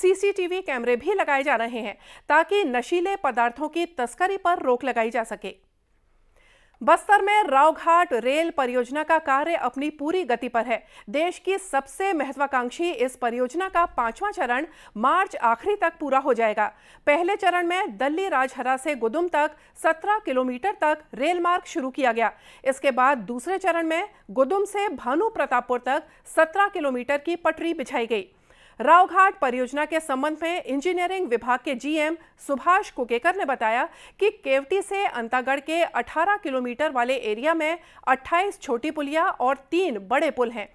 CCTV कैमरे भी लगाए जा रहे हैं ताकि नशीले पदार्थों की तस्करी पर रोक लगाई जा सके बस्तर में रावघाट रेल परियोजना का कार्य अपनी पूरी गति पर है देश की सबसे महत्वाकांक्षी इस परियोजना का पांचवा चरण मार्च आखिरी तक पूरा हो जाएगा पहले चरण में दिल्ली राजहरा से गुदुम तक 17 किलोमीटर तक रेल मार्ग शुरू किया गया इसके बाद दूसरे चरण में गुदुम से भानु प्रतापपुर तक 17 किलोमीटर की पटरी बिछाई गई रावघाट परियोजना के संबंध में इंजीनियरिंग विभाग के जीएम सुभाष कुकेकर ने बताया कि केवटी से अंतागढ़ के 18 किलोमीटर वाले एरिया में 28 छोटी पुलिया और तीन बड़े पुल हैं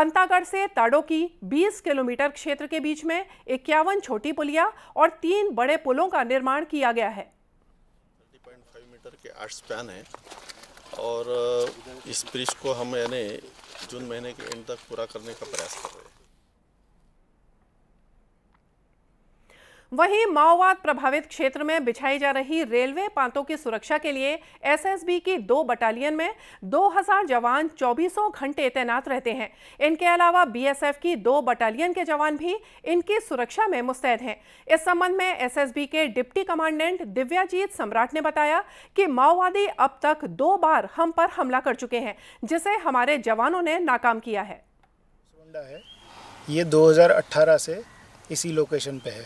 अंतागढ़ से ताड़ो की 20 किलोमीटर क्षेत्र के बीच में इक्यावन छोटी पुलिया और तीन बड़े पुलों का निर्माण किया गया है आठ स्पैन है और इस ब्रिज को हम यानी जून महीने के एंड तक पूरा करने का प्रयास कर रहे हैं वहीं माओवाद प्रभावित क्षेत्र में बिछाई जा रही रेलवे पांतों की सुरक्षा के लिए एसएसबी की दो बटालियन में 2000 जवान 2400 घंटे तैनात रहते हैं इनके अलावा बीएसएफ की दो बटालियन के जवान भी इनकी सुरक्षा में मुस्तैद हैं इस संबंध में एसएसबी के डिप्टी कमांडेंट दिव्याजीत सम्राट ने बताया कि माओवादी अब तक दो बार हम पर हमला कर चुके हैं जिसे हमारे जवानों ने नाकाम किया है ये दो से इसी लोकेशन पे है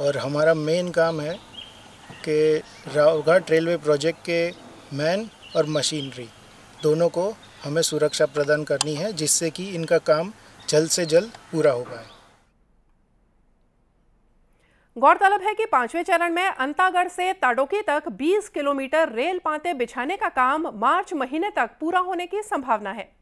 और हमारा मेन काम है कि रावघाट रेलवे प्रोजेक्ट के मैन और मशीनरी दोनों को हमें सुरक्षा प्रदान करनी है जिससे कि इनका काम जल्द से जल्द पूरा हो पाए गौरतलब है कि पांचवें चरण में अंतागढ़ से ताडोकी तक 20 किलोमीटर रेल पाते बिछाने का काम मार्च महीने तक पूरा होने की संभावना है